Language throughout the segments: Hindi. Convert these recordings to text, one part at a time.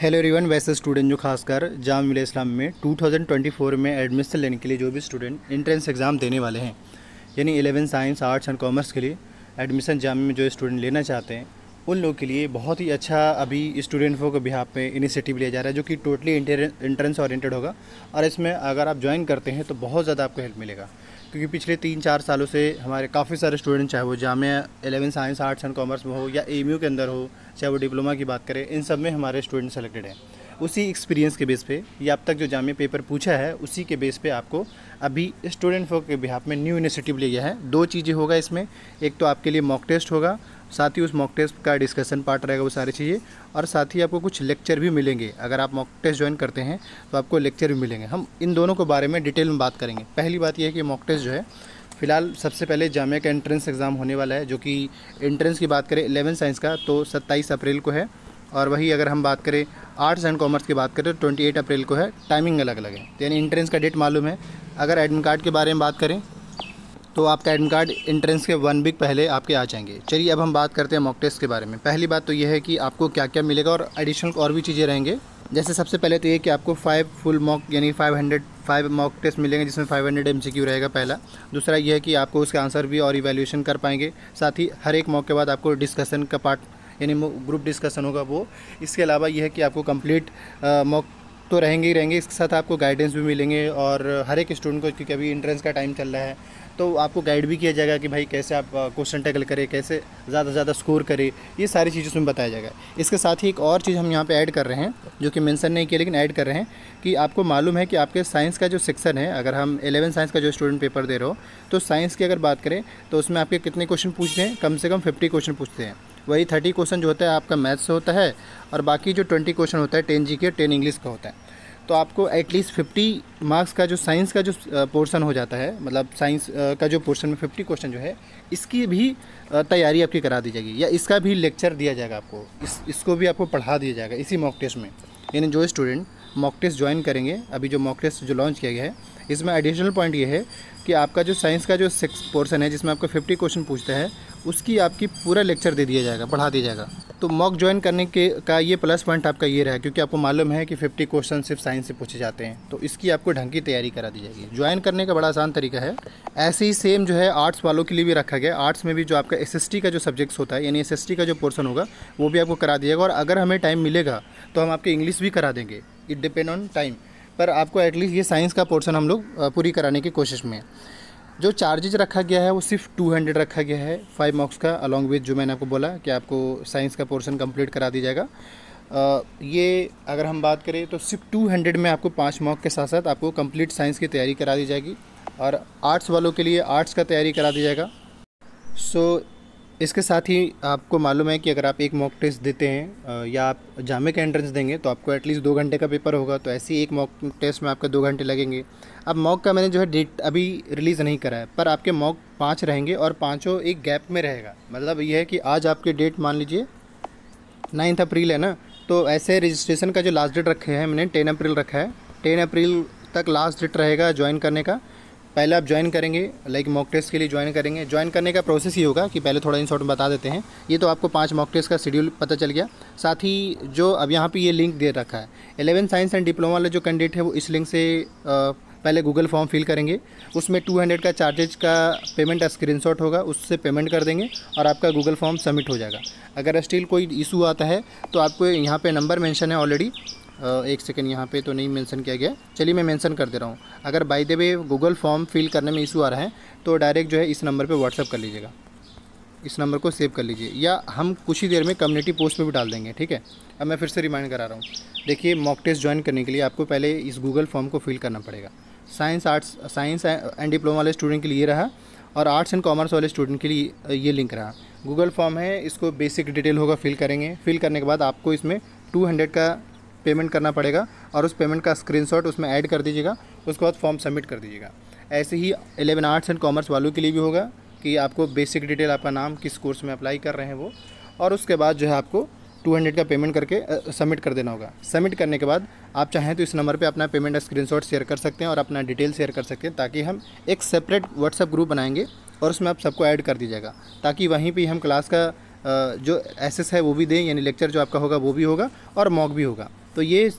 हेलो एवरीवन वैसे स्टूडेंट जो खासकर जाम मिले इस्लाम में 2024 में एडमिशन लेने के लिए जो भी स्टूडेंट इंट्रेंस एग्ज़ाम देने वाले हैं यानी eleven science arts and commerce के लिए एडमिशन जाम में जो स्टूडेंट लेना चाहते हैं उन लोगों के लिए बहुत ही अच्छा अभी स्टूडेंट फो के बिहार पे इनिशिएटिव लिया जा रहा है जो कि टोटली इंट्रेंस ऑरिएटेड होगा और इसमें अगर आप ज्वाइन करते हैं तो बहुत ज़्यादा आपको हेल्प मिलेगा क्योंकि पिछले तीन चार सालों से हमारे काफ़ी सारे स्टूडेंट चाहे वो Jamia eleven science arts and commerce में हो या एम के अंदर हो चाहे वो डिप्लोमा की बात करें इन सब में हमारे स्टूडेंट सेलेक्टेड हैं उसी एक्सपीरियंस के बेस पे या अब तक जो जामिया पेपर पूछा है उसी के बेस पे आपको अभी स्टूडेंट फोक के बिहार में न्यू इनिशिएटिव लिया है दो चीज़ें होगा इसमें एक तो आपके लिए मॉक टेस्ट होगा साथ ही उस मॉक टेस्ट का डिस्कशन पार्ट रहेगा वो सारी चीज़ें और साथ ही आपको कुछ लेक्चर भी मिलेंगे अगर आप मॉक टेस्ट ज्वाइन करते हैं तो आपको लेक्चर भी मिलेंगे हम इन दोनों के बारे में डिटेल में बात करेंगे पहली बात यह है कि मॉक टेस्ट जो है फिलहाल सबसे पहले जामिया का एंट्रेंस एग्ज़ाम होने वाला है जो कि एंट्रेंस की बात करें एलेवन साइंस का तो सत्ताईस अप्रैल को है और वही अगर हम बात करें आर्ट्स एंड कॉमर्स की बात करें तो ट्वेंटी अप्रैल को है टाइमिंग अलग अलग है तो यानी एंट्रेंस का डेट मालूम है अगर एडमिट कार्ड के बारे में बात करें तो आपका एडमिट कार्ड इंट्रेंस के वन वीक पहले आपके आ जाएंगे चलिए अब हम बात करते हैं मॉक टेस्ट के बारे में पहली बात तो यह है कि आपको क्या क्या मिलेगा और एडिशनल और भी चीज़ें रहेंगे जैसे सबसे पहले तो ये कि आपको फाइव फुल मॉक यानी five hundred five mock test मिलेंगे जिसमें फाइव हंड्रेड एम रहेगा पहला दूसरा यह है कि आपको उसका आंसर भी और इवेल्यूशन कर पाएंगे साथ ही हर एक मॉक के बाद आपको डिस्कशन का पार्ट यानी ग्रुप डिस्कशन होगा वो इसके अलावा यह है कि आपको कंप्लीट मॉक तो रहेंगे ही रहेंगे इसके साथ आपको गाइडेंस भी मिलेंगे और हर एक स्टूडेंट को क्योंकि अभी इंट्रेंस का टाइम चल रहा है तो आपको गाइड भी किया जाएगा कि भाई कैसे आप क्वेश्चन टैकल करें कैसे ज़्यादा से ज़्यादा स्कोर करें ये सारी चीज़ उसमें बताया जाएगा इसके साथ ही एक और चीज़ हम यहाँ पे ऐड कर रहे हैं जो कि मेंशन नहीं किया लेकिन ऐड कर रहे हैं कि आपको मालूम है कि आपके साइंस का जो सेक्शन है अगर हम एलेवन साइंस का जो स्टूडेंट पेपर दे रहे हो तो साइंस की अगर बात करें तो उसमें आपके कितने क्वेश्चन पूछते हैं कम से कम फिफ्टी क्वेश्चन पूछते हैं वही थर्टी क्वेश्चन जो होता है आपका मैथ्स से होता है और बाकी जो ट्वेंटी क्वेश्चन होता है टेन जी के टेन इंग्लिश का होता है तो आपको एटलीस्ट फिफ्टी मार्क्स का जो साइंस का जो पोर्शन हो जाता है मतलब साइंस का जो पोर्शन में फिफ्टी क्वेश्चन जो है इसकी भी तैयारी आपकी करा दी जाएगी या इसका भी लेक्चर दिया जाएगा आपको इस इसको भी आपको पढ़ा दिया जाएगा इसी मॉक टेस्ट में यानी जो स्टूडेंट मॉक टेस्ट ज्वाइन करेंगे अभी जो मॉक टेस्ट जो लॉन्च किया गया है इसमें एडिशनल पॉइंट ये है कि आपका जो साइंस का जो सिक्स पोर्सन है जिसमें आपको फिफ्टी क्वेश्चन पूछता है उसकी आपकी पूरा लेक्चर दे दिया जाएगा पढ़ा दिया जाएगा तो मॉक ज्वाइन करने के का ये प्लस पॉइंट आपका ये रहा क्योंकि आपको मालूम है कि 50 क्वेश्चन सिर्फ साइंस से पूछे जाते हैं तो इसकी आपको ढंग की तैयारी करा दी जाएगी ज्वाइन करने का बड़ा आसान तरीका है ऐसे ही सेम जो है आर्ट्स वालों के लिए भी रखा गया आर्ट्स में भी जो आपका एस का जो सब्जेक्ट्स होता है यानी एस का जो पोर्सन होगा वो भी आपको करा दिया और अगर हमें टाइम मिलेगा तो हम आपके इंग्लिश भी करा देंगे इट डिपेंड ऑन टाइम पर आपको एटलीस्ट ये साइंस का पोर्सन हम लोग पूरी कराने की कोशिश में जो चार्जेज रखा गया है वो सिर्फ 200 रखा गया है फाइव मार्क्स का अलॉन्ग विद जो मैंने आपको बोला कि आपको साइंस का पोर्शन कंप्लीट करा दिया जाएगा आ, ये अगर हम बात करें तो सिर्फ 200 में आपको पाँच मार्क के साथ साथ आपको कंप्लीट साइंस की तैयारी करा दी जाएगी और आर्ट्स वालों के लिए आर्ट्स का तैयारी करा दी जाएगा सो इसके साथ ही आपको मालूम है कि अगर आप एक मॉक टेस्ट देते हैं या आप जामे का एंट्रेंस देंगे तो आपको एटलीस्ट दो घंटे का पेपर होगा तो ऐसे ही एक मॉक टेस्ट में आपका दो घंटे लगेंगे अब मॉक का मैंने जो है डेट अभी रिलीज़ नहीं करा है पर आपके मॉक पाँच रहेंगे और पाँचों एक गैप में रहेगा मतलब ये है कि आज आपके डेट मान लीजिए नाइन्थ अप्रैल है ना तो ऐसे रजिस्ट्रेशन का जो लास्ट डेट रखे हैं मैंने टेन अप्रैल रखा है टेन अप्रैल तक लास्ट डेट रहेगा ज्वाइन करने का पहले आप ज्वाइन करेंगे लाइक मॉक टेस्ट के लिए ज्वाइन करेंगे ज्वाइन करने का प्रोसेस ही होगा कि पहले थोड़ा इन शॉर्ट में बता देते हैं ये तो आपको पांच मॉक टेस्ट का शेड्यूल पता चल गया साथ ही जो अब यहाँ पे ये लिंक दे रखा है एलेवन साइंस एंड डिप्लोमा वाले जो कैंडिडेट है वो इस लिंक से पहले गूगल फॉर्म फिल करेंगे उसमें टू का चार्जेज का पेमेंट शॉट होगा उससे पेमेंट कर देंगे और आपका गूगल फॉर्म सबमिट हो जाएगा अगर स्टिल कोई इशू आता है तो आपको यहाँ पर नंबर मैंशन है ऑलरेडी एक सेकेंड यहाँ पे तो नहीं मेंशन किया गया चलिए मैं मेंशन कर दे रहा हूँ अगर by the way Google form fill करने में इशू आ रहा है तो डायरेक्ट जो है इस नंबर पर व्हाट्सअप कर लीजिएगा इस नंबर को सेव कर लीजिए या हम कुछ ही देर में कम्युनिटी पोस्ट पे भी डाल देंगे ठीक है अब मैं फिर से रिमाइंड करा रहा हूँ देखिए मॉक टेस्ट ज्वाइन करने के लिए आपको पहले इस गूगल फॉर्म को फिल करना पड़ेगा science arts science and diploma वाले स्टूडेंट के लिए रहा और आर्ट्स एंड कॉमर्स वाले स्टूडेंट के लिए ये लिंक रहा गूगल फॉर्म है इसको बेसिक डिटेल होगा फिल करेंगे फिल करने के बाद आपको इसमें 200 का पेमेंट करना पड़ेगा और उस पेमेंट का स्क्रीनशॉट उसमें ऐड कर दीजिएगा उसके बाद फॉर्म सबमिट कर दीजिएगा ऐसे ही एलेवन आर्ट्स एंड कॉमर्स वालों के लिए भी होगा कि आपको बेसिक डिटेल आपका नाम किस कोर्स में अप्लाई कर रहे हैं वो और उसके बाद जो है आपको 200 का पेमेंट करके सबमिट कर देना होगा सबमिट करने के बाद आप चाहें तो इस नंबर पे अपना पेमेंट स्क्रीनशॉट शेयर कर सकते हैं और अपना डिटेल शेयर कर सकते हैं ताकि हम एक सेपरेट व्हाट्सअप ग्रुप बनाएंगे और उसमें आप सबको ऐड कर दीजिएगा ताकि वहीं पर हम क्लास का जो एसेस है वो भी दें यानी लेक्चर जो आपका होगा वो भी होगा और मॉक भी होगा तो ये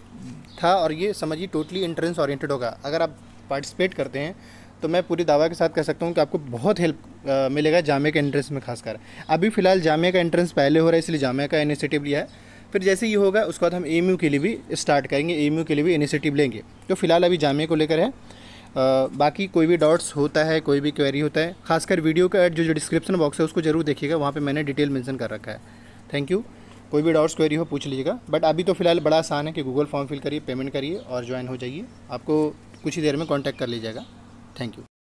था और ये समझिए टोटली इंट्रेंस ऑरिएटेड होगा अगर आप पार्टिसिपेट करते हैं तो मैं पूरी दावा के साथ कह सकता हूँ कि आपको बहुत हेल्प मिलेगा जामे के एंट्रेंस में खासकर अभी फ़िलहाल जामे का एंट्रेंस पहले हो रहा है इसलिए जामे का इनिशिएटिव लिया है फिर जैसे ही होगा उसके बाद हम एम के लिए भी स्टार्ट करेंगे एम के लिए भी इनिशिएटिव लेंगे तो फ़िलहाल अभी जामे को लेकर है बाकी कोई भी डाउट्स होता है कोई भी क्वेरी होता है खासकर वीडियो का जो जो डिस्क्रिप्शन बॉक्स है उसको ज़रूर देखिएगा वहाँ पर मैंने डिटेल मैंसन कर रखा है थैंक यू कोई भी डाउट्स क्वेरी हो पूछ लीजिएगा बट अभी तो फिलहाल बड़ा आसान है कि गूगल फॉर्म फिल करिए पेमेंट करिए और ज्वाइन हो जाइए आपको कुछ ही देर में कॉन्टैक्ट कर लीजिएगा थैंक यू